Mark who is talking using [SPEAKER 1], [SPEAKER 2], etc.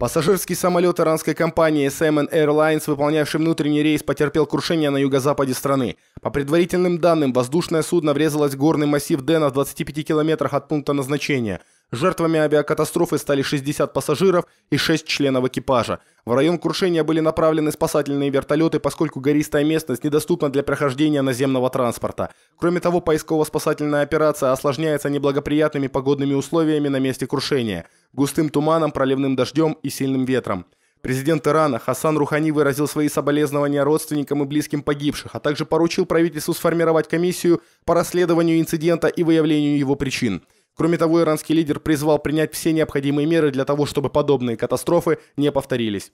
[SPEAKER 1] Пассажирский самолет иранской компании Salmon Airlines, выполнявший внутренний рейс, потерпел крушение на юго-западе страны. По предварительным данным, воздушное судно врезалось в горный массив Дена в 25 километрах от пункта назначения. Жертвами авиакатастрофы стали 60 пассажиров и 6 членов экипажа. В район крушения были направлены спасательные вертолеты, поскольку гористая местность недоступна для прохождения наземного транспорта. Кроме того, поисково-спасательная операция осложняется неблагоприятными погодными условиями на месте крушения густым туманом, проливным дождем и сильным ветром. Президент Ирана Хасан Рухани выразил свои соболезнования родственникам и близким погибших, а также поручил правительству сформировать комиссию по расследованию инцидента и выявлению его причин. Кроме того, иранский лидер призвал принять все необходимые меры для того, чтобы подобные катастрофы не повторились.